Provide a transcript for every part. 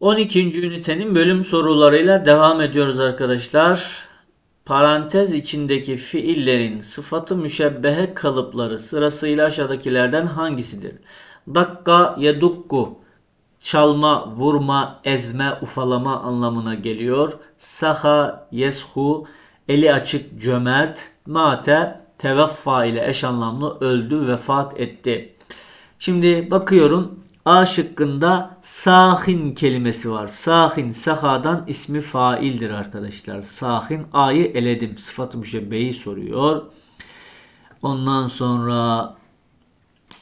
12. ünitenin bölüm sorularıyla devam ediyoruz arkadaşlar. Parantez içindeki fiillerin sıfatı müşebbehe kalıpları sırasıyla aşağıdakilerden hangisidir? Dakka yedukku çalma, vurma, ezme, ufalama anlamına geliyor. Saha yeshu eli açık cömert, mate teveffa ile eş anlamlı öldü, vefat etti. Şimdi bakıyorum A şıkkında sahin kelimesi var. Sahin sahadan ismi faildir arkadaşlar. Sahin A'yı eledim. Sıfat-ı müşebbeyi soruyor. Ondan sonra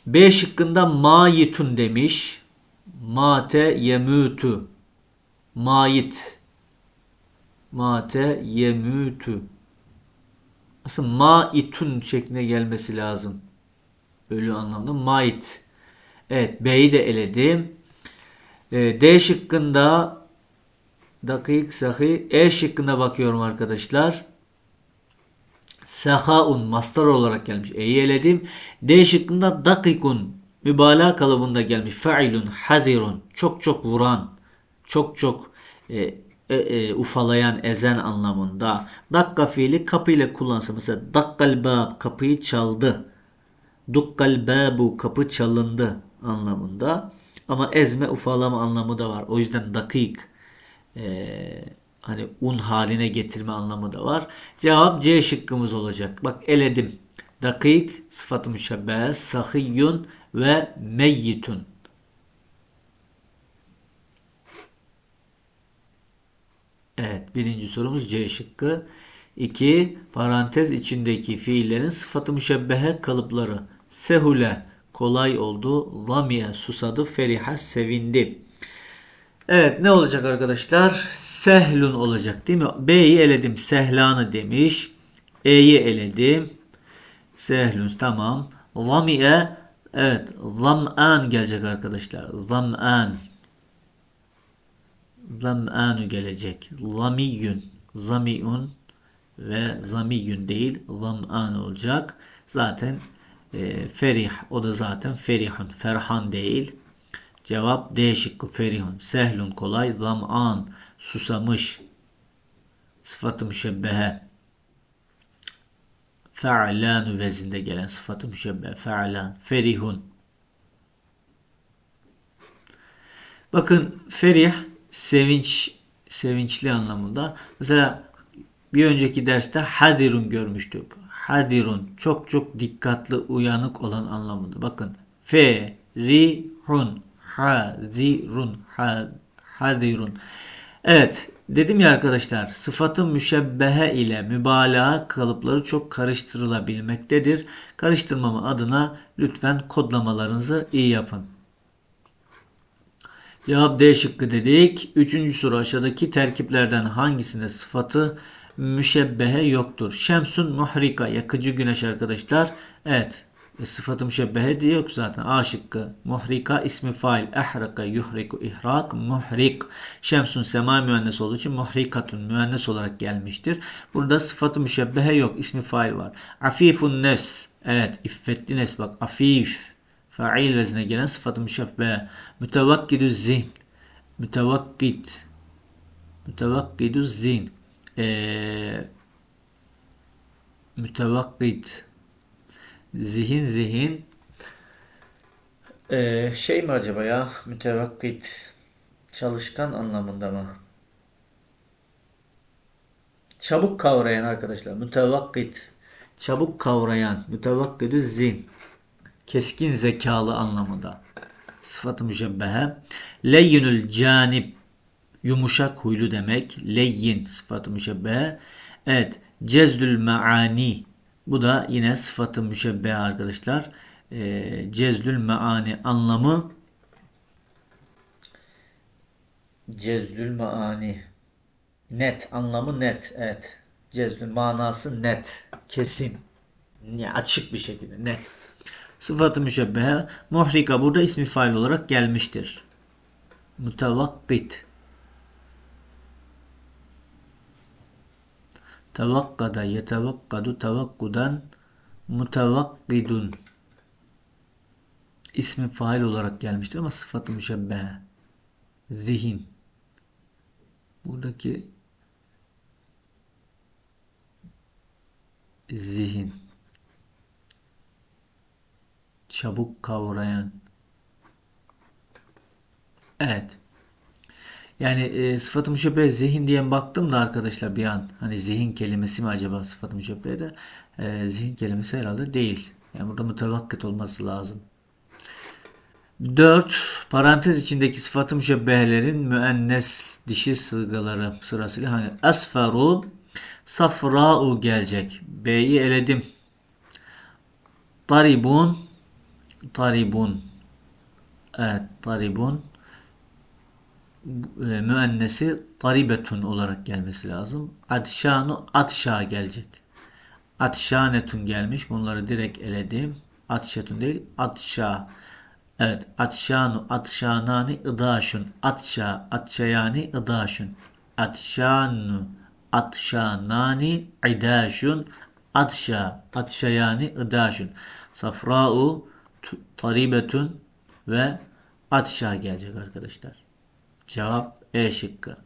B şıkkında mayitun demiş. Mate yemütü. Mayit. Mate yemütü. Aslında maitun şekline gelmesi lazım. Ölü anlamda Mait Evet B'yi de eledim. Ee, D şıkkında dakik sahi E şıkkına bakıyorum arkadaşlar. Sahaun mastar olarak gelmiş. E'yi eledim. D şıkkında dakikun mübalağa kalıbında gelmiş. Failun hadirun çok çok vuran çok çok e, e, e, ufalayan, ezen anlamında. Dakka fiili kapı ile kullansa. Mesela dakkal bab kapıyı çaldı. Dukkal babu kapı çalındı anlamında. Ama ezme ufalama anlamı da var. O yüzden dakik e, hani un haline getirme anlamı da var. Cevap C şıkkımız olacak. Bak eledim. Dakik sıfatı müşebbehe sahiyyun ve meyyitun. Evet birinci sorumuz C şıkkı. 2. Parantez içindeki fiillerin sıfatı müşebbehe kalıpları. Sehule kolay oldu. Lamiye susadı. Feriha sevindi. Evet ne olacak arkadaşlar? Sehlun olacak değil mi? B'yi eledim. Sehlanı demiş. E'yi eledim. Sehlun tamam. Lamiye evet. Zam'an gelecek arkadaşlar. Zam'an. Zam'anu gelecek. Zamiyun. Zamiyun ve zamiyun değil. Zam'an olacak. Zaten ee, ferih o da zaten ferihun ferhan değil. Cevap D şıkkı ferihun sehlun kolay zam'an susamış sıfatı müşebbehe fe'lanu vezinde gelen sıfatı müşebbehe fe'lan ferihun Bakın ferih sevinç sevinçli anlamında. Mesela bir önceki derste hadirun görmüştük hadirun çok çok dikkatli uyanık olan anlamında. Bakın fe rihun hadirun ha, hadirun. Evet dedim ya arkadaşlar sıfatın müşebbehe ile mübalağa kalıpları çok karıştırılabilmektedir. Karıştırmama adına lütfen kodlamalarınızı iyi yapın. Cevap D şıkkı dedik. Üçüncü soru aşağıdaki terkiplerden hangisinde sıfatı müşebbehe yoktur. Şemsun muhrika yakıcı güneş arkadaşlar. Evet. E, sıfatı müşebbehe diye yok zaten. A şıkkı. Muhrika ismi fail. Ehraka yuhriku ihrak muhrik. Şemsun sema müennes olduğu için muhrikatun müennes olarak gelmiştir. Burada sıfatı müşebbehe yok. ismi fail var. Afifun nes? Evet. İffetli nes bak. Afif. Fail vezine gelen sıfatı müşebbehe. Mütevakkidü zihn. Mütevakkid. Mütevakkidü zihn ee, mütevakkit zihin zihin ee, şey mi acaba ya mütevakkit çalışkan anlamında mı? Çabuk kavrayan arkadaşlar mütevakkit çabuk kavrayan mütevakkidü zin keskin zekalı anlamında sıfatı müşebbehe leyyünül canip yumuşak huylu demek. Leyyin sıfatı müşebbe. Evet. Cezdül meani. Bu da yine sıfatı müşebbe arkadaşlar. E, cezdül meani anlamı cezdül meani net anlamı net evet cezdül manası net kesin yani açık bir şekilde net sıfatı müşebbehe muhrika burada ismi fail olarak gelmiştir mutavakkit Tevakkada yetevakkadu tevakkudan mutevakkidun ismi fail olarak gelmiştir ama sıfatı müşebbehe. Zihin. Buradaki zihin. Çabuk kavrayan. Evet. Yani e, sıfat-ı müşebbeye zihin diye baktım da arkadaşlar bir an hani zihin kelimesi mi acaba sıfat-ı müşebbeye de e, zihin kelimesi herhalde değil. Yani burada mütevakkit olması lazım. 4. Parantez içindeki sıfat-ı müşebbehelerin müennes dişi sığgaları sırasıyla hani esferu safra'u gelecek. B'yi eledim. Taribun taribun Evet taribun e, müennesi taribetun olarak gelmesi lazım. Atşanu atşa gelecek. Atşanetun gelmiş. Bunları direkt eledim. Atşetun değil. Atşa. Evet. Atşanu atşanani ıdaşun. Atşa atşayani ıdaşun. Atşanu atşanani idaşun. Atşa atşayani ıdaşun. Safra'u taribetun ve atşa gelecek arkadaşlar. Cevap E şıkkı.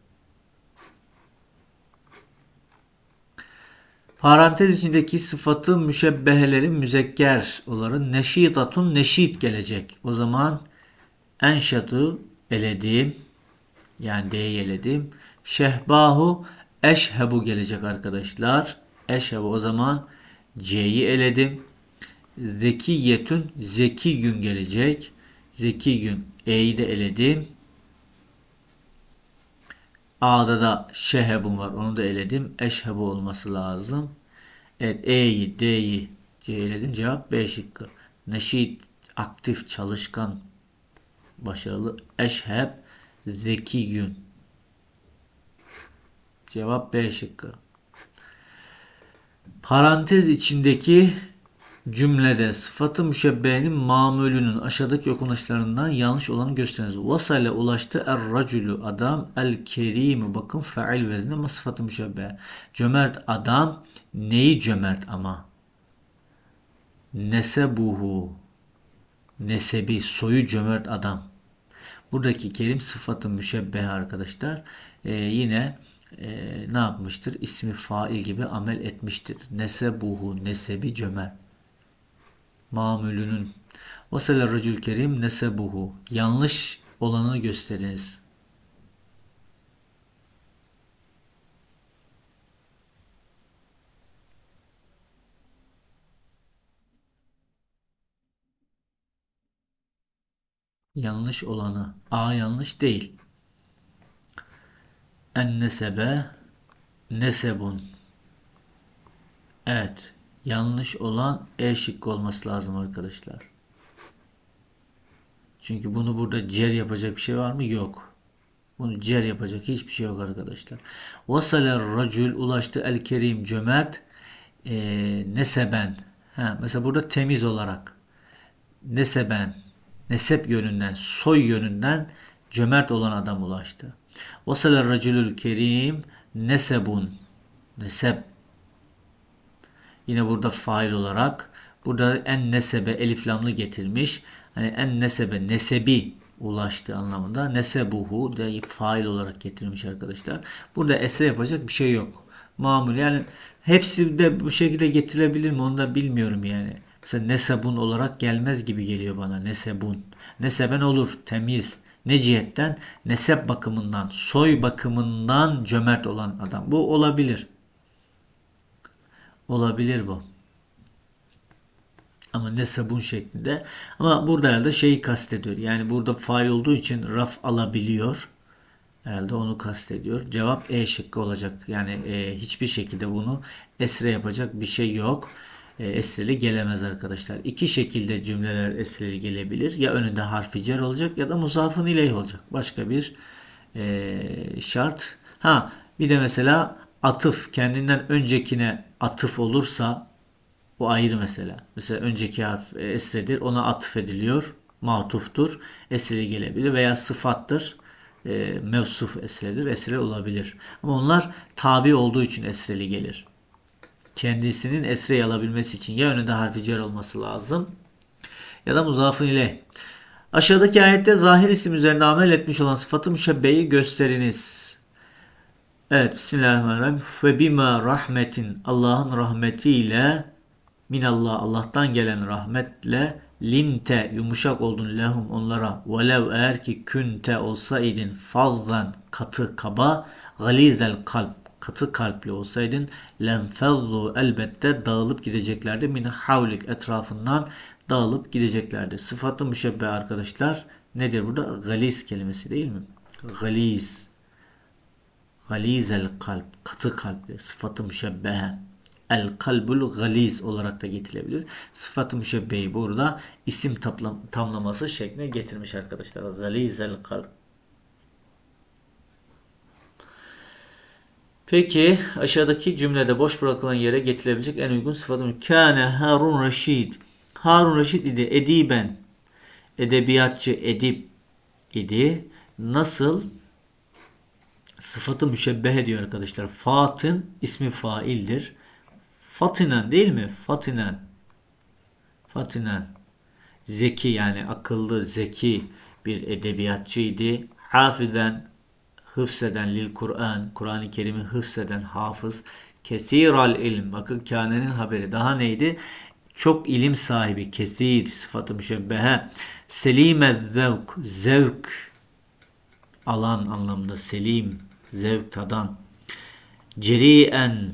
Parantez içindeki sıfatı müşebbehelerin müzekker olanın neşitatun neşit gelecek. O zaman enşatı eledim. Yani D'yi eledim. Şehbahu eşhebu gelecek arkadaşlar. Eşhebu o zaman C'yi eledim. Zekiyetün zeki gün gelecek. Zeki gün E'yi de eledim. A'da da şehebun var. Onu da eledim. Eşhebu olması lazım. Evet E'yi, D'yi eledim. Cevap B şıkkı. Neşit, aktif, çalışkan, başarılı. Eşheb, zeki gün. Cevap B şıkkı. Parantez içindeki cümlede sıfatı müşebbeğinin mamulünün aşağıdaki okunaşlarından yanlış olanı gösteriniz. Vasale ulaştı er racülü adam el kerimi bakın fail vezne ama sıfatı müşebbe. Cömert adam neyi cömert ama? Nesebuhu nesebi soyu cömert adam. Buradaki kelim sıfatı müşebbehe arkadaşlar. Ee, yine e, ne yapmıştır? İsmi fail gibi amel etmiştir. Nesebuhu, nesebi cömert mamülünün. Vesele racül kerim nesebuhu. Yanlış olanı gösteriniz. Yanlış olanı. A yanlış değil. En nesebe nesebun. Evet. Yanlış olan E şıkkı olması lazım arkadaşlar. Çünkü bunu burada cer yapacak bir şey var mı? Yok. Bunu cer yapacak hiçbir şey yok arkadaşlar. Vasaler racül ulaştı el kerim cömert e, neseben. Ha, mesela burada temiz olarak neseben, nesep yönünden, soy yönünden cömert olan adam ulaştı. Vasaler racülül kerim nesebun. Nesep Yine burada fail olarak. Burada en nesebe eliflamlı getirmiş. Hani en nesebe nesebi ulaştı anlamında. Nesebuhu de fail olarak getirmiş arkadaşlar. Burada esre yapacak bir şey yok. Mamul yani hepsi de bu şekilde getirilebilir mi onu da bilmiyorum yani. Mesela nesebun olarak gelmez gibi geliyor bana nesebun. Neseben olur temiz. Ne cihetten? Nesep bakımından, soy bakımından cömert olan adam. Bu olabilir olabilir bu. Ama ne sabun şeklinde. Ama burada herhalde şeyi kastediyor. Yani burada fail olduğu için raf alabiliyor. Herhalde onu kastediyor. Cevap E şıkkı olacak. Yani e, hiçbir şekilde bunu esre yapacak bir şey yok. E, esreli gelemez arkadaşlar. İki şekilde cümleler esreli gelebilir. Ya önünde harfi cer olacak ya da muzafın ileyh olacak. Başka bir e, şart. Ha bir de mesela atıf kendinden öncekine atıf olursa bu ayrı mesele. Mesela önceki harf e, esredir ona atıf ediliyor. Matuftur. Esre gelebilir veya sıfattır. E, mevsuf esredir. Esre olabilir. Ama onlar tabi olduğu için esreli gelir. Kendisinin esre alabilmesi için ya önünde harfi cer olması lazım ya da muzafın ile. Aşağıdaki ayette zahir isim üzerinde amel etmiş olan sıfatı müşebbeyi gösteriniz. Evet Bismillahirrahmanirrahim. Ve bima rahmetin Allah'ın rahmetiyle Allah Allah'tan gelen rahmetle linte yumuşak oldun lehum onlara velev eğer ki künte olsaydın fazlan katı kaba galizel kalp katı kalpli olsaydın lenfellu elbette dağılıp gideceklerdi min havlik etrafından dağılıp gideceklerdi. Sıfatı müşebbe arkadaşlar nedir burada? galiz kelimesi değil mi? Galis galizel kalp, katı kalpli, sıfatı müşebbehe. El kalbul galiz olarak da getirilebilir. Sıfat-ı müşebbeyi burada isim tamlaması şekline getirmiş arkadaşlar. Galizel kalp. Peki aşağıdaki cümlede boş bırakılan yere getirilebilecek en uygun sıfatı Kâne Harun Reşid. Harun Reşid idi ediben. Edebiyatçı, edip idi. Nasıl? sıfatı müşebbeh ediyor arkadaşlar. Fatın ismi faildir. Fatinen değil mi? Fatinen. Fatinen. Zeki yani akıllı, zeki bir edebiyatçıydı. Hafiden, hıfseden lil Kur'an. Kur'an-ı Kerim'i hıfseden hafız. Kesiral ilim. Bakın kânenin haberi. Daha neydi? Çok ilim sahibi. Kesir sıfatı müşebbehe. Selime zevk. Zevk alan anlamında selim zevk tadan. Ceri'en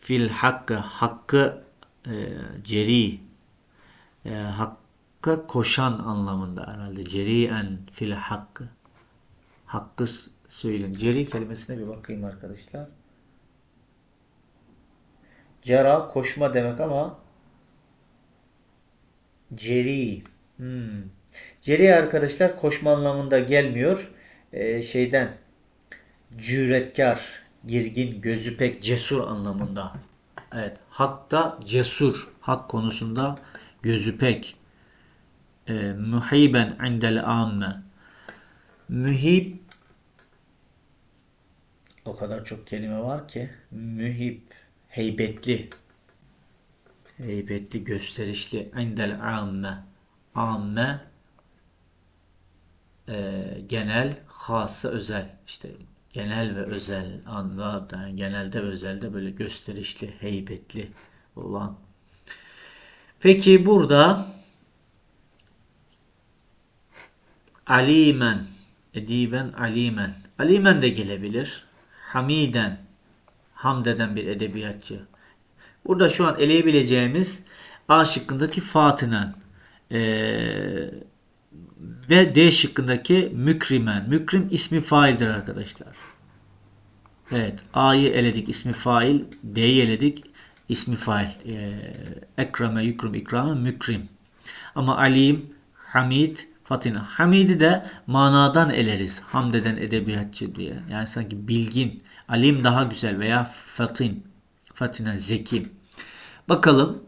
fil hakkı, hakkı e, ceri, e, hakka koşan anlamında herhalde. Ceri'en fil hakkı. Hakkı söyleyin. Ceri kelimesine bir bakayım arkadaşlar. Cera koşma demek ama ceri. Hmm. Ceri arkadaşlar koşma anlamında gelmiyor. Ee, şeyden cüretkar, girgin, gözü pek cesur anlamında. Evet, hatta cesur, hak konusunda gözü pek. E, muhiben indel amme. Mühib o kadar çok kelime var ki mühib, heybetli, heybetli, gösterişli, indel amme, amme, e, genel, hası, özel. işte genel ve özel anda yani genelde ve özelde böyle gösterişli, heybetli olan. Peki burada alimen, ediben alimen. Alimen de gelebilir. Hamiden, Hamdeden bir edebiyatçı. Burada şu an eleyebileceğimiz A şıkkındaki Fatinen. Ee, ve D şıkkındaki mükrimen. Mükrim ismi faildir arkadaşlar. Evet. A'yı eledik ismi fail. D'yi eledik ismi fail. Ee, ekrame, yukrum, ikramı mükrim. Ama alim, hamid, fatina. Hamid'i de manadan eleriz. Hamdeden edebiyatçı diye. Yani sanki bilgin. Alim daha güzel veya fatin. Fatina, zeki. Bakalım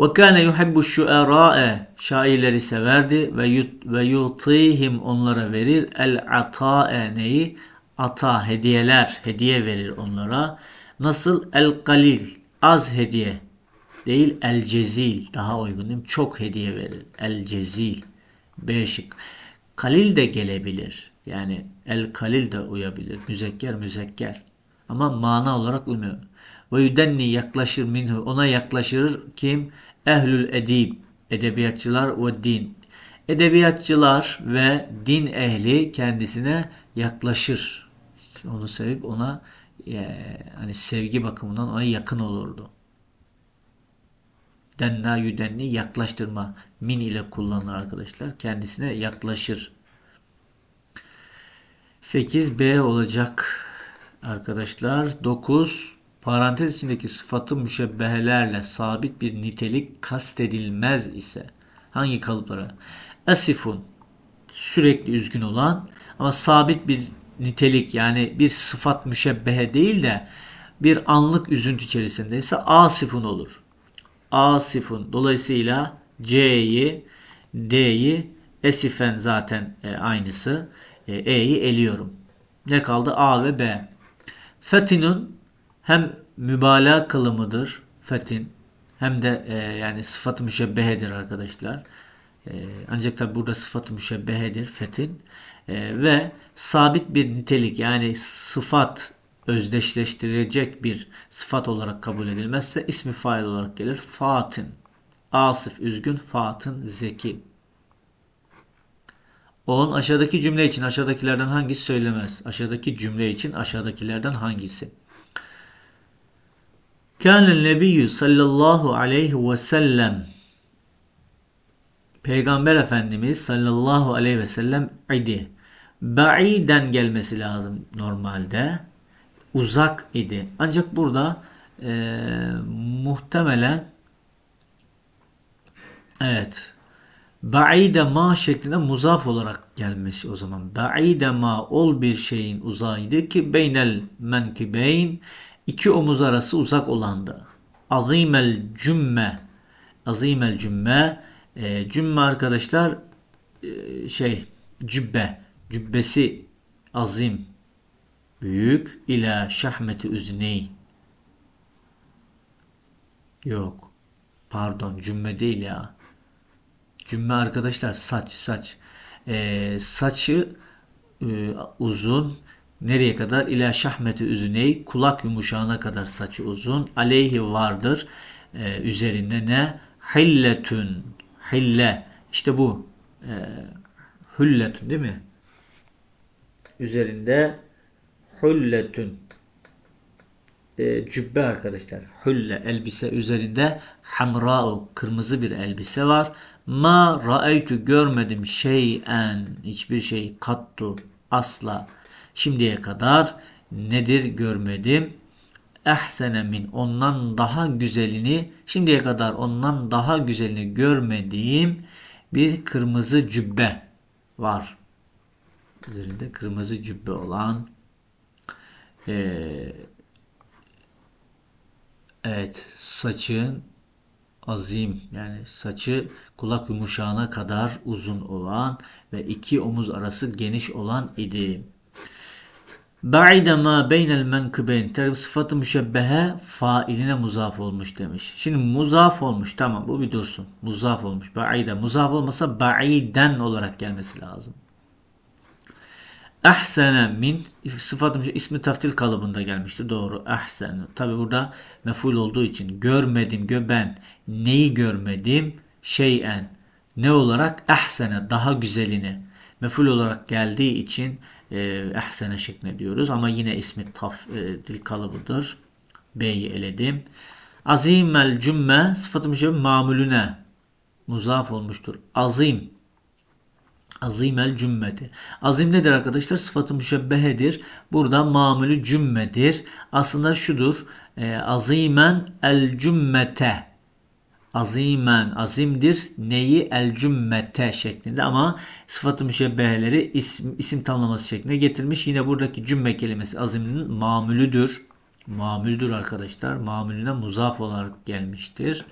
ve kâne yuhibbu şuerâe şairleri severdi ve yut, ve yutihim onlara verir el ata'e neyi? Ata hediyeler hediye verir onlara. Nasıl el kalil, az hediye değil el cezil daha uygun değil mi? Çok hediye verir. El cezil. B şık. Kalil de gelebilir. Yani el kalil de uyabilir. Müzekker müzekker. Ama mana olarak uymuyor. Ve yüdenni yaklaşır minhu. Ona yaklaşır kim? Ehlül edib. Edebiyatçılar ve din. Edebiyatçılar ve din ehli kendisine yaklaşır. Onu sevip ona e, hani sevgi bakımından ona yakın olurdu. Denna yüdenni yaklaştırma. Min ile kullanılır arkadaşlar. Kendisine yaklaşır. 8B olacak arkadaşlar 9 parantez içindeki sıfatı müşebbehelerle sabit bir nitelik kastedilmez ise hangi kalıplara? Asifun sürekli üzgün olan ama sabit bir nitelik yani bir sıfat müşebbehe değil de bir anlık üzüntü içerisinde ise asifun olur. Asifun dolayısıyla C'yi D'yi esifen zaten e, aynısı. E, E'yi eliyorum. Ne kaldı? A ve B. Fetinun hem mübalağa kılımıdır fetin hem de e, yani sıfat-ı müşebbehedir arkadaşlar. E, ancak tabi burada sıfat-ı müşebbehedir fetin e, ve sabit bir nitelik yani sıfat özdeşleştirecek bir sıfat olarak kabul edilmezse ismi fail olarak gelir. Fatin, Asif üzgün, Fatin zeki. 10. Aşağıdaki cümle için aşağıdakilerden hangisi söylemez? Aşağıdaki cümle için aşağıdakilerden hangisi? Kâne nebiyyü sallallahu aleyhi ve sellem Peygamber Efendimiz sallallahu aleyhi ve sellem idi. Ba'iden gelmesi lazım normalde. Uzak idi. Ancak burada e, muhtemelen evet Ba'ide ma şeklinde muzaf olarak gelmiş o zaman. Ba'ide ma ol bir şeyin uzaydı ki beynel menkibeyn iki omuz arası uzak olanda. Azimel cümme azimel cümme e, cümme arkadaşlar e, şey cübbe cübbesi azim büyük ile şahmeti üzney yok pardon cümme değil ya Cümle arkadaşlar saç saç. E, saçı e, uzun nereye kadar? İlâ şahmeti üzüney kulak yumuşağına kadar saçı uzun. Aleyhi vardır. E, üzerinde ne? Hilletün. Hille. işte bu. E, ee, hülletün değil mi? Üzerinde hülletün e, cübbe arkadaşlar. Hülle elbise üzerinde hamra kırmızı bir elbise var. Ma ra'aytu görmedim şeyen hiçbir şey kattu asla şimdiye kadar nedir görmedim. Ehsene min ondan daha güzelini şimdiye kadar ondan daha güzelini görmediğim bir kırmızı cübbe var. Üzerinde kırmızı cübbe olan e, evet saçın azim yani saçı kulak yumuşağına kadar uzun olan ve iki omuz arası geniş olan idi. Ba'ide ma beynel menkıbeyn. Terif sıfatı müşebbehe failine muzaf olmuş demiş. Şimdi muzaf olmuş. Tamam bu bir dursun. Muzaf olmuş. Ba'ide. Muzaf olmasa ba'iden olarak gelmesi lazım. Ehsene min sıfatım şey, ismi taftil kalıbında gelmişti. Doğru. Ehsen. Tabi burada meful olduğu için görmedim gö ben neyi görmedim şeyen ne olarak ehsene daha güzelini meful olarak geldiği için e, ehsene şeklinde diyoruz ama yine ismi taf e, dil kalıbıdır. B'yi eledim. Azimel cümme sıfatı şey, mamülüne muzaf olmuştur. Azim Azimel cümmeti. Azim nedir arkadaşlar? Sıfatı müşebbehedir. Burada mamülü cümmedir. Aslında şudur. E, azimen el cümmete. Azimen azimdir. Neyi? El cümmete şeklinde ama sıfatı müşebbeheleri isim, isim tamlaması şeklinde getirmiş. Yine buradaki cümme kelimesi azimin mamülüdür. Mamüldür arkadaşlar. Mamülüne muzaf olarak gelmiştir.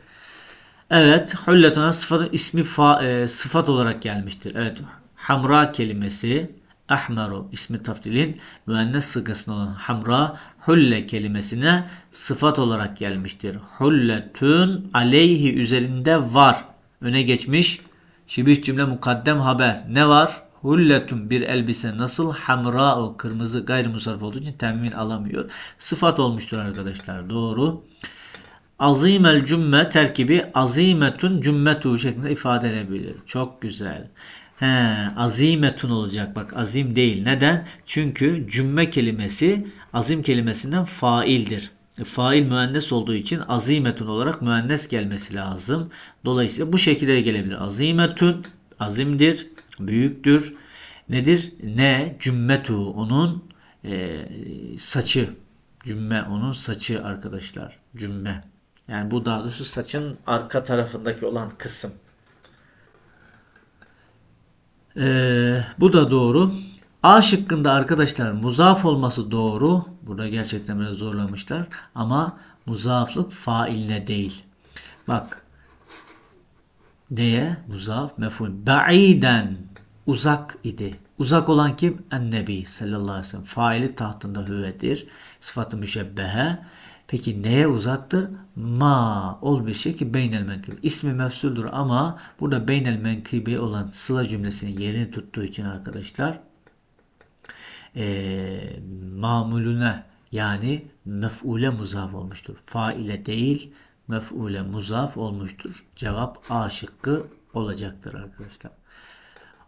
Evet, hulletuna sıfat, ismi fa, e, sıfat olarak gelmiştir. Evet, hamra kelimesi ahmaru ismi taftilin müennes sıgasına olan hamra hulle kelimesine sıfat olarak gelmiştir. Hulletün aleyhi üzerinde var. Öne geçmiş. Şibih cümle mukaddem haber. Ne var? Hulletun bir elbise nasıl hamra o kırmızı gayrimusarf olduğu için temin alamıyor. Sıfat olmuştur arkadaşlar. Doğru azimel cümme terkibi azimetun cümmetu şeklinde ifade edebilir. Çok güzel. He, azimetun olacak. Bak azim değil. Neden? Çünkü cümme kelimesi azim kelimesinden faildir. E, fail müennes olduğu için azimetun olarak müennes gelmesi lazım. Dolayısıyla bu şekilde gelebilir. Azimetun azimdir, büyüktür. Nedir? Ne? Cümmetu onun e, saçı. Cümme onun saçı arkadaşlar. Cümme. Yani bu daha doğrusu saçın arka tarafındaki olan kısım. Ee, bu da doğru. A şıkkında arkadaşlar muzaf olması doğru. Burada gerçekten biraz zorlamışlar. Ama muzaflık failine değil. Bak. Neye? Muzaf meful. Ba'iden. Uzak idi. Uzak olan kim? Ennebi sallallahu aleyhi ve sellem. Faili tahtında hüvedir. Sıfatı müşebbehe. Peki neye uzattı? Ma ol şey ki beynel menkıbe. İsmi mefsuldur ama burada beynel menkıbe olan sıla cümlesinin yerini tuttuğu için arkadaşlar e, mamulüne yani mef'ule muzaf olmuştur. Faile değil mef'ule muzaf olmuştur. Cevap A şıkkı olacaktır arkadaşlar.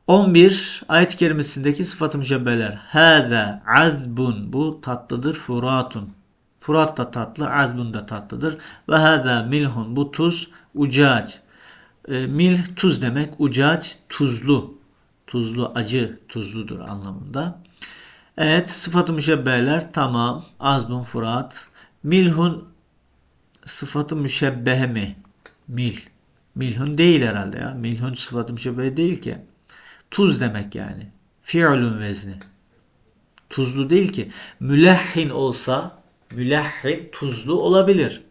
11 ayet kelimesindeki sıfat-ı müşebbeler. Hâze azbun bu tatlıdır furatun Furat da tatlı, azbun da tatlıdır. Ve haza milhun bu tuz ucaç. E, milh tuz demek, ucaç, tuzlu. Tuzlu, acı, tuzludur anlamında. Evet, sıfat-ı müşebbeler tamam. Azbun, Furat. Milhun sıfatı müşebbehe mi? Mil. Milhun değil herhalde ya. Milhun sıfatı müşebbehe değil ki. Tuz demek yani. Fiilun vezni. Tuzlu değil ki. Mülehhin olsa mülahhib tuzlu olabilir.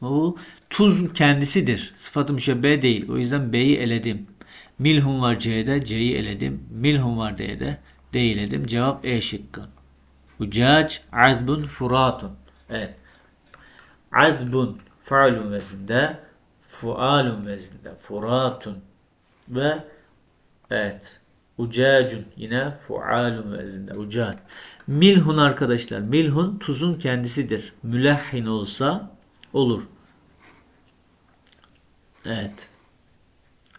Bu tuz kendisidir. Sıfatı müşebbe değil. O yüzden B'yi eledim. Milhum var C'de, C'yi eledim. Milhum var D'de, D'yi eledim. Cevap E şıkkı. Hucac azbun furatun. Evet. Azbun faalun vezinde, fualun vezinde, furatun ve evet. Ucacun yine fualun vezinde. Ucac. Milhun arkadaşlar. Milhun tuzun kendisidir. Mülahhin olsa olur. Evet.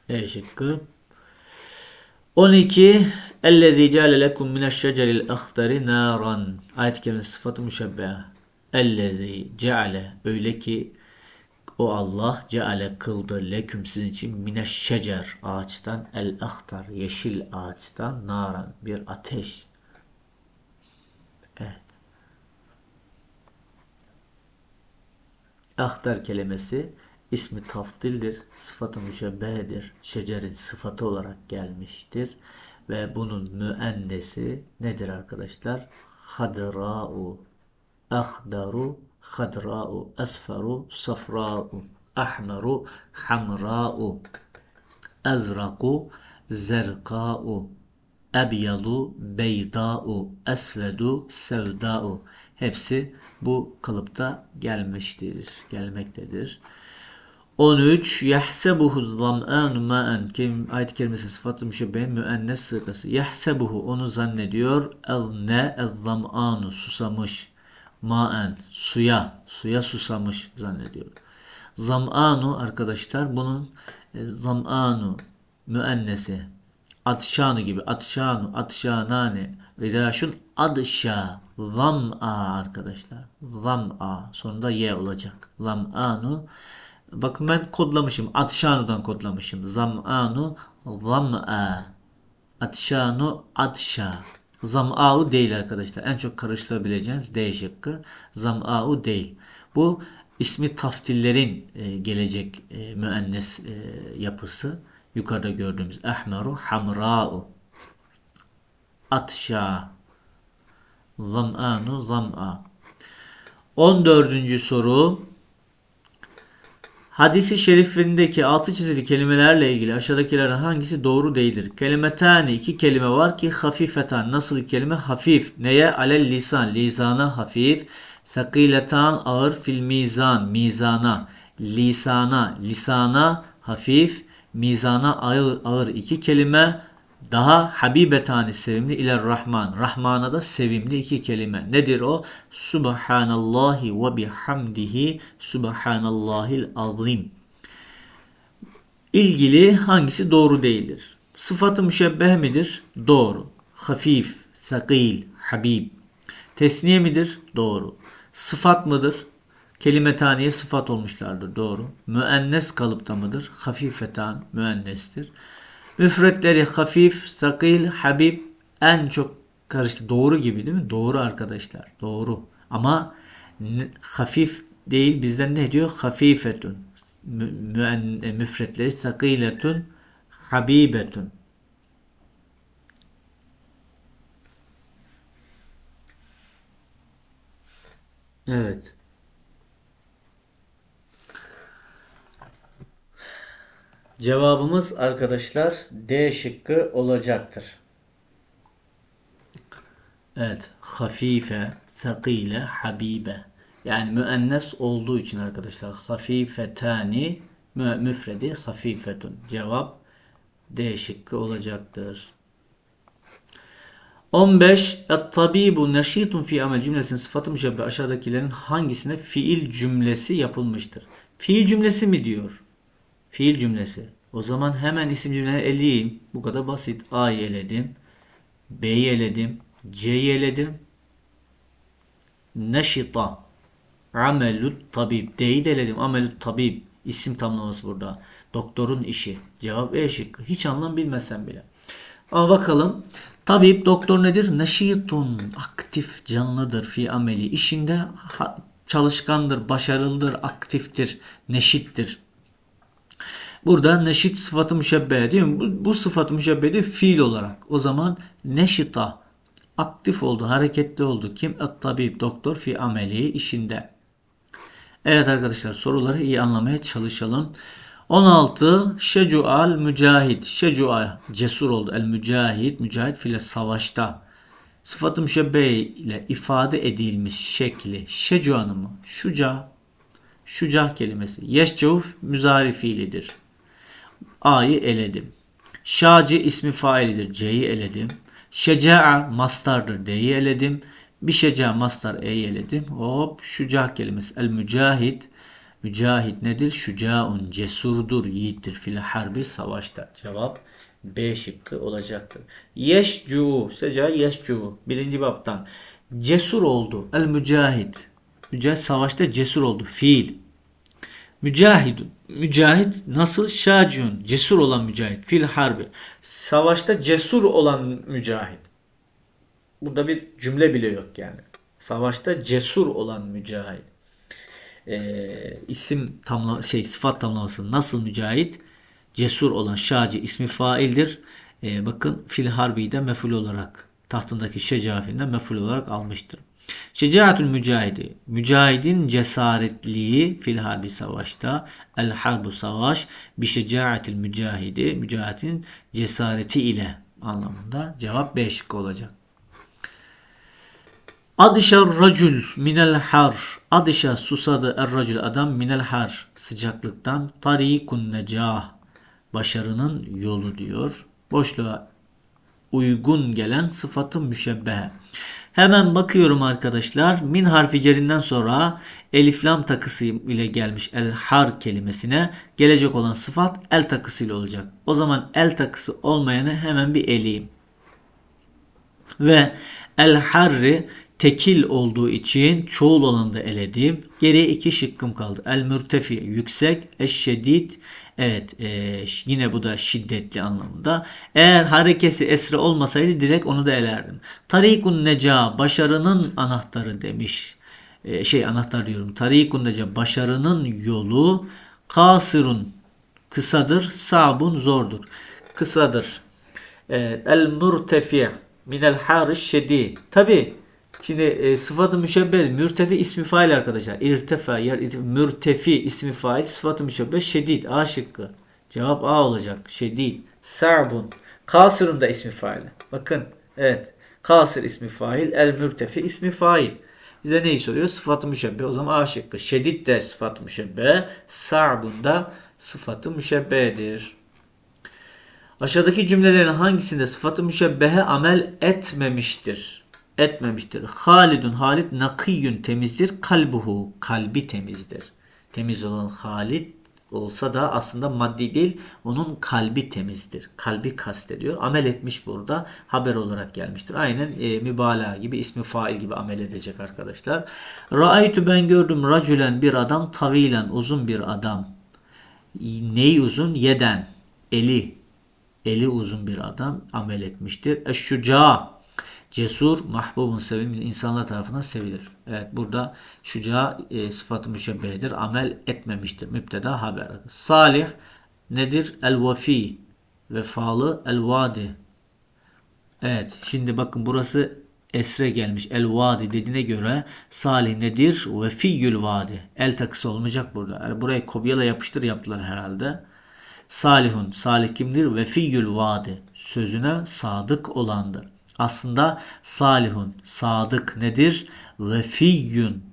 E şıkkı. 12. Ellezî ceale lekum mineşşeceril ahtari nâran. Ayet-i kerime sıfatı müşebbeha. Ellezî ceale. Öyle ki o Allah ceale kıldı leküm sizin için mineşşecer ağaçtan el ahtar yeşil ağaçtan naran bir ateş. Evet. Ahtar kelimesi ismi taftildir, sıfatı müşebbehedir, şecerin sıfatı olarak gelmiştir ve bunun müennesi nedir arkadaşlar? Hadra'u, ahdaru, hadra'u, asfaru, safra'u, ahmeru, hamra'u, azraku, zerka'u ebyadu, beyda'u, esvedu, sevda'u. Hepsi bu kalıpta gelmiştir, gelmektedir. 13 yahsebuhu zam'an ma'an kim ayet kelimesi sıfatı müşebbihin müennes sıgası yahsebuhu onu zannediyor el ne el zam'anu susamış ma'an suya suya susamış zannediyor. Zam'anu arkadaşlar bunun e, zam'anu müennesi Atşanu gibi. Atşanu, atşanane. şun adşa. Zam'a arkadaşlar. Zam'a. Sonunda ye olacak. Zam'anu. Bakın ben kodlamışım. Atşanu'dan kodlamışım. Zam'anu, zam'a. Atşanu, atşa. Zam'a'u değil arkadaşlar. En çok karıştırabileceğiniz D şıkkı. Zam'a'u değil. Bu ismi taftillerin e, gelecek e, müennes e, yapısı yukarıda gördüğümüz ehmeru hamra'u atşa zam'anu zam'a 14. soru Hadisi şerifindeki altı çizili kelimelerle ilgili aşağıdakilerden hangisi doğru değildir? Kelime tane iki kelime var ki hafifeten nasıl kelime hafif neye alel lisan lisana hafif sakiletan ağır fil mizan mizana lisana lisana hafif mizana ağır, ağır iki kelime daha habibetani sevimli ile Rahman. Rahman'a da sevimli iki kelime. Nedir o? Subhanallahi ve bihamdihi subhanallahil azim. İlgili hangisi doğru değildir? Sıfatı müşebbeh midir? Doğru. Hafif, sakil, habib. Tesniye midir? Doğru. Sıfat mıdır? kelime taniye sıfat olmuşlardır. Doğru. Müennes kalıpta mıdır? Hafifetan müennestir. Müfretleri hafif, sakil, habib en çok karıştı. Doğru gibi değil mi? Doğru arkadaşlar. Doğru. Ama hafif değil bizden ne diyor? Hafifetun. Mü e, müfretleri sakiletun, habibetun. Evet. Cevabımız arkadaşlar D şıkkı olacaktır. Evet. Hafife, sakile, habibe. Yani müennes olduğu için arkadaşlar hafifetani mü müfredi hafifetun. Cevap D şıkkı olacaktır. 15. Et-tabibu neşitun fi amel cümlesinin sıfatı müşebbe aşağıdakilerin hangisine fiil cümlesi yapılmıştır? Fiil cümlesi mi diyor? Fiil cümlesi. O zaman hemen isim cümlelerini eleyeyim. Bu kadar basit. A'yı eledim. B'yi eledim. C'yi eledim. Neşita. Amelut tabib. D'yi de eledim. Amelut tabib. İsim tamlaması burada. Doktorun işi. Cevap E şıkkı. Hiç anlam bilmesen bile. Ama bakalım. Tabip doktor nedir? Neşitun. Aktif, canlıdır fi ameli. İşinde çalışkandır, başarılıdır, aktiftir, neşittir. Burada neşit sıfatı müşebbe değil mi? Bu, bu sıfat müşebbedi fiil olarak. O zaman neşita aktif oldu, hareketli oldu. Kim? Et doktor fi ameli işinde. Evet arkadaşlar soruları iyi anlamaya çalışalım. 16 Şecual mücahid. Şecua cesur oldu. El mücahid mücahid file savaşta. Sıfatı müşebbe ile ifade edilmiş şekli. Şecuan'ı mı? Şuca. Şuca kelimesi. Yeşcevuf müzari fiilidir. A'yı eledim. Şaci ismi failidir. C'yi eledim. Şeca'a mastardır. D'yi eledim. Bir şeca mastar E'yi eledim. Hop şuca kelimesi. El mücahit. Mücahit nedir? Şucaun cesurdur, yiğittir. Fil harbi savaşta. Cevap B şıkkı olacaktır. Yeşcu. Seca yeşcu. Birinci baptan. Cesur oldu. El mücahit. Mücahit savaşta cesur oldu. Fiil. Mücahidun. mücahid nasıl? Şaciyun. Cesur olan mücahid, Fil harbi. Savaşta cesur olan mücahid. Burada bir cümle bile yok yani. Savaşta cesur olan mücahid. Ee, isim tamla şey sıfat tamlaması nasıl mücahid? Cesur olan şaci ismi faildir. Ee, bakın fil harbi de meful olarak tahtındaki şecafinde meful olarak almıştır. Şecaatül mücahidi. Mücahidin cesaretliği fil harbi savaşta. El harbu savaş bir şecaatil mücahidi. Mücahidin cesareti ile anlamında. Cevap B şıkkı olacak. Adışa racül minel har. Adışa susadı er racül adam minel har. Sıcaklıktan tarikun necah. Başarının yolu diyor. Boşluğa uygun gelen sıfatı müşebbehe. Hemen bakıyorum arkadaşlar. Min harfi cerinden sonra elif lam takısı ile gelmiş el har kelimesine gelecek olan sıfat el takısı ile olacak. O zaman el takısı olmayanı hemen bir eleyim. Ve el harri tekil olduğu için çoğul olanı eledim. Geriye iki şıkkım kaldı. El mürtefi yüksek, eş şedid Evet e, yine bu da şiddetli anlamında. Eğer harekesi esre olmasaydı direkt onu da elerdim. Tarikun neca başarının anahtarı demiş. E, şey anahtar diyorum. Tarikun neca başarının yolu kasirun kısadır. Sabun zordur. Kısadır. E, el murtefi minel hariş şedi. Tabi Şimdi e, sıfatı müşebbeh mürtefi ismi fail arkadaşlar. İrtefa yer mürtefi ismi fail sıfatı müşebbeh şedid A şıkkı. Cevap A olacak. Şedid. Sa'bun. Kasırun da ismi fail. Bakın evet. Kasır ismi fail. El mürtefi ismi fail. Bize neyi soruyor? Sıfatı müşebbeh. O zaman A şıkkı. Şedid de sıfatı müşebbeh. Sa'bun da sıfatı müşebbedir. Aşağıdaki cümlelerin hangisinde sıfatı müşebbehe amel etmemiştir? etmemiştir. Halidun Halid nakiyün temizdir. Kalbuhu kalbi temizdir. Temiz olan Halid olsa da aslında maddi değil onun kalbi temizdir. Kalbi kastediyor. Amel etmiş burada haber olarak gelmiştir. Aynen e, mübalağa gibi ismi fail gibi amel edecek arkadaşlar. Raaytu ben gördüm racülen bir adam tavilen uzun bir adam. Neyi uzun? Yeden. Eli. Eli uzun bir adam amel etmiştir. Eşşuca Cesur, mahbubun sevimli insanlar tarafından sevilir. Evet burada şuca e, sıfatı müşebbehidir. Amel etmemiştir. Müpteda haber. Salih nedir? El-Vafi. Vefalı. El-Vadi. Evet şimdi bakın burası esre gelmiş. El vadi dediğine göre salih nedir? Ve fiyyül vadi. El takısı olmayacak burada. Yani burayı kopyala yapıştır yaptılar herhalde. Salihun. Salih kimdir? Ve fiyyül vadi. Sözüne sadık olandır. Aslında salihun, sadık nedir? Vefiyyun,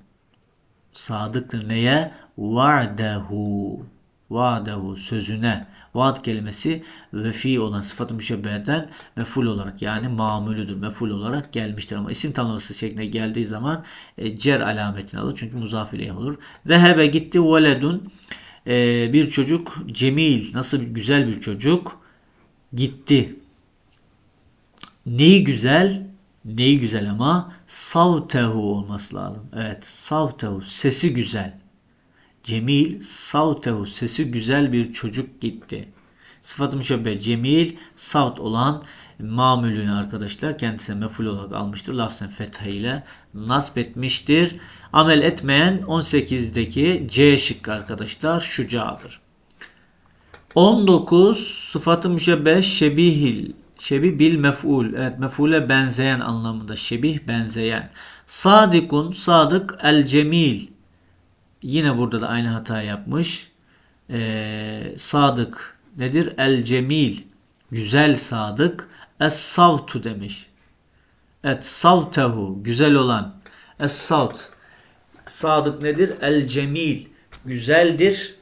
sadıktır neye? Va'dehu, va'dehu sözüne. Vaad kelimesi vefi olan sıfatı müşebbeheten meful olarak yani mamulüdür. Meful olarak gelmiştir ama isim tanımlısı şeklinde geldiği zaman e, cer alametini alır. Çünkü muzaf olur. Zehebe gitti veledun e, bir çocuk cemil nasıl güzel bir çocuk gitti neyi güzel? Neyi güzel ama savtehu olması lazım. Evet savtehu sesi güzel. Cemil savtehu sesi güzel bir çocuk gitti. Sıfat-ı müşebbe cemil savt olan mamülünü arkadaşlar kendisine meful olarak almıştır. Lafzen Fetha ile nasp etmiştir. Amel etmeyen 18'deki C şıkkı arkadaşlar şucadır. 19 sıfat-ı müşebbe şebihil Şebih bil mef'ul. Evet mef'ule benzeyen anlamında. Şebih benzeyen. Sadikun sadık el cemil. Yine burada da aynı hata yapmış. Ee, sadık nedir? El cemil. Güzel sadık. Es savtu demiş. Et savtehu. Güzel olan. Es savt. Sadık nedir? El cemil. Güzeldir.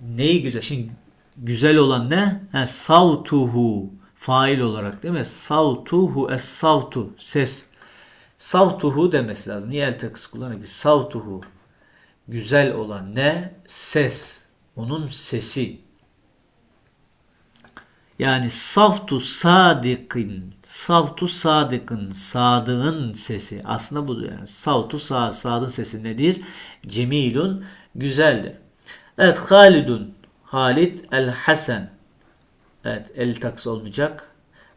Neyi güzel? Şimdi güzel olan ne? Ha, savtuhu. Fail olarak değil mi? Savtuhu es savtu. Ses. Savtuhu demesi lazım. Niye el takısı kullanabilir? Savtuhu. Güzel olan ne? Ses. Onun sesi. Yani savtu sadikin, savtu sadikin, sadığın sesi. Aslında bu yani savtu sa sadığın sesi nedir? Cemilun, güzeldir. Evet, Halidun, Halid el Hasan. Evet el taks olmayacak.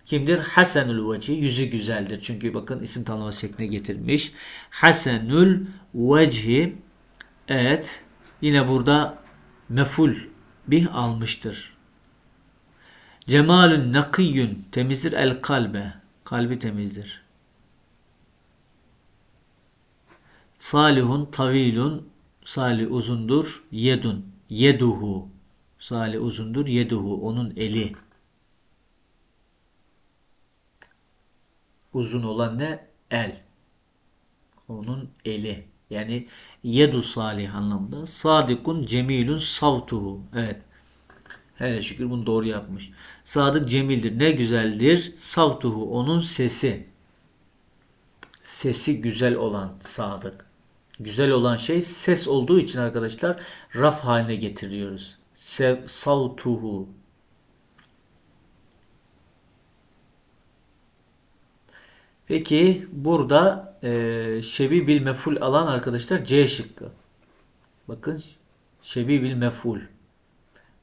Kimdir? Hasenül veci. Yüzü güzeldir. Çünkü bakın isim tanımlaması şekline getirmiş. Hasenül veci. Evet. Yine burada meful bih almıştır. Cemalün nakiyyün temizdir el kalbe. Kalbi temizdir. Salihun tavilun salih uzundur. Yedun yeduhu Salih uzundur. Yeduhu onun eli. Uzun olan ne? El. Onun eli. Yani yedu salih anlamda. Sadikun cemilun savtuhu. Evet. Hele şükür bunu doğru yapmış. Sadık cemildir. Ne güzeldir. Savtuhu onun sesi. Sesi güzel olan sadık. Güzel olan şey ses olduğu için arkadaşlar raf haline getiriyoruz savtuhu Peki burada e, şebi bil meful alan arkadaşlar C şıkkı. Bakın şebi bil meful.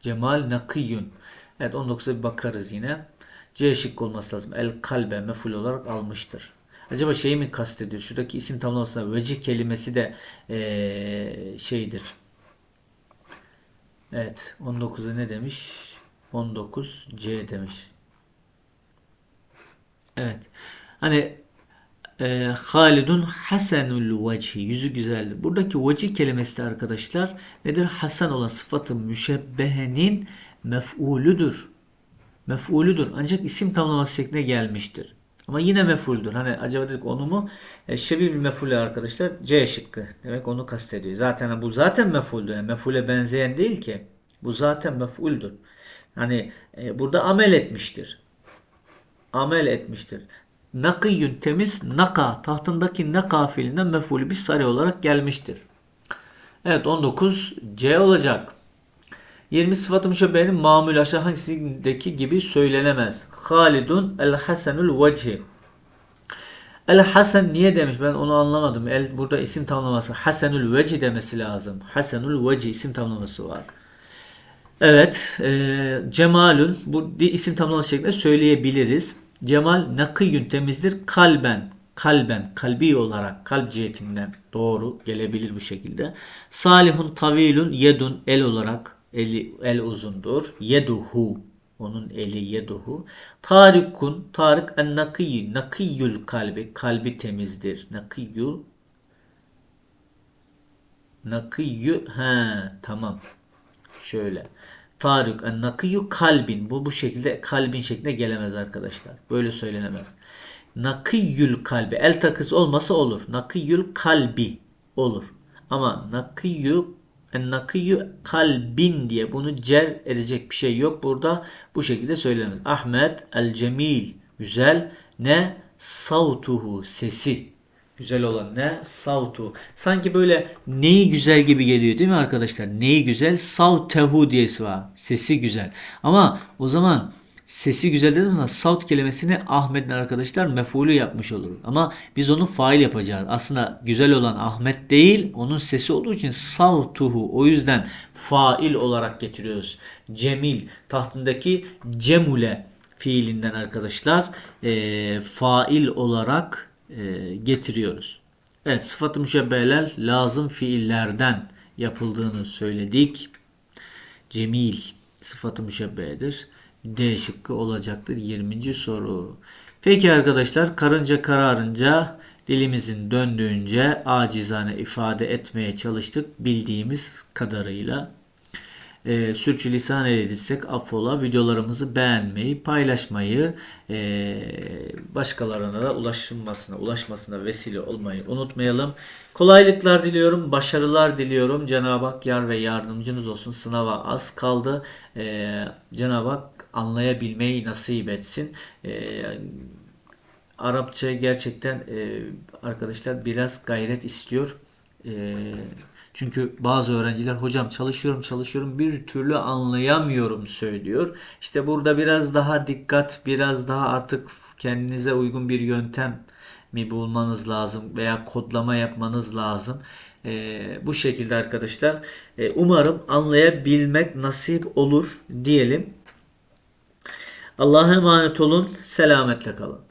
Cemal nakiyun. Evet 19'a bir bakarız yine. C şıkkı olması lazım. El kalbe meful olarak almıştır. Acaba şeyi mi kastediyor? Şuradaki isim tamlamasına vecih kelimesi de e, şeydir. Evet 19'a ne demiş? 19 C demiş. Evet. Hani e, Halidun Hasenul Veci yüzü güzeldi. Buradaki veci kelimesi de arkadaşlar nedir? Hasan olan sıfatı müşebbehenin mef'ulüdür. Mef'ulüdür. Ancak isim tamlaması şekline gelmiştir. Ama yine mefuldür. Hani acaba dedik onu mu? E, şebil bir mefule arkadaşlar C şıkkı. Demek onu kastediyor. Zaten bu zaten mefuldür. Yani mefule benzeyen değil ki. Bu zaten mefuldür. Hani e, burada amel etmiştir. Amel etmiştir. Nakiyün temiz naka tahtındaki naka fiilinden meful bir sarı olarak gelmiştir. Evet 19 C olacak. 20 sıfatı müşebbehenin mamül aşağı hangisindeki gibi söylenemez. Halidun el hasenul vecihi. El hasen niye demiş ben onu anlamadım. El burada isim tamlaması. Hasenul veci demesi lazım. Hasenul veci isim tamlaması var. Evet. E, cemalün bu isim tamlaması şeklinde söyleyebiliriz. Cemal nakiyün temizdir. Kalben kalben, kalbi olarak, kalp cihetinden doğru gelebilir bu şekilde. Salihun tavilun yedun el olarak eli, el uzundur. Yeduhu onun eli yeduhu. Tarikun Tarık en nakiyyü nakiyyül kalbi kalbi temizdir. Nakiyyül nakiyü he tamam. Şöyle. Tarık en nakiyyü kalbin. Bu bu şekilde kalbin şeklinde gelemez arkadaşlar. Böyle söylenemez. Nakiyül kalbi. El takısı olmasa olur. Nakiyül kalbi olur. Ama nakiyü Nakiyü kalbin diye bunu cer edecek bir şey yok. Burada bu şekilde söylenir. Ahmet el cemil güzel ne savtuhu sesi Güzel olan ne? Savtu. Sanki böyle neyi güzel gibi geliyor değil mi arkadaşlar? Neyi güzel? Savtehu diyesi var. Sesi güzel. Ama o zaman sesi güzel dedim ama South kelimesini Ahmet'in arkadaşlar mefulü yapmış olur. Ama biz onu fail yapacağız. Aslında güzel olan Ahmet değil onun sesi olduğu için South'uhu. O yüzden fail olarak getiriyoruz. Cemil tahtındaki Cemule fiilinden arkadaşlar e, fail olarak e, getiriyoruz. Evet sıfat müşebbeler lazım fiillerden yapıldığını söyledik. Cemil sıfatı müşebbedir. D şıkkı olacaktır. 20. soru. Peki arkadaşlar karınca kararınca dilimizin döndüğünce acizane ifade etmeye çalıştık bildiğimiz kadarıyla e, ee, sürçülisan edilsek affola videolarımızı beğenmeyi, paylaşmayı, e, başkalarına da ulaşılmasına, ulaşmasına vesile olmayı unutmayalım. Kolaylıklar diliyorum, başarılar diliyorum. Cenab-ı Hak yar ve yardımcınız olsun. Sınava az kaldı. E, Cenab-ı Hak anlayabilmeyi nasip etsin. E, Arapça gerçekten e, arkadaşlar biraz gayret istiyor. E, çünkü bazı öğrenciler hocam çalışıyorum çalışıyorum bir türlü anlayamıyorum söylüyor. İşte burada biraz daha dikkat, biraz daha artık kendinize uygun bir yöntem mi bulmanız lazım veya kodlama yapmanız lazım. Ee, bu şekilde arkadaşlar ee, umarım anlayabilmek nasip olur diyelim. Allah'a emanet olun. Selametle kalın.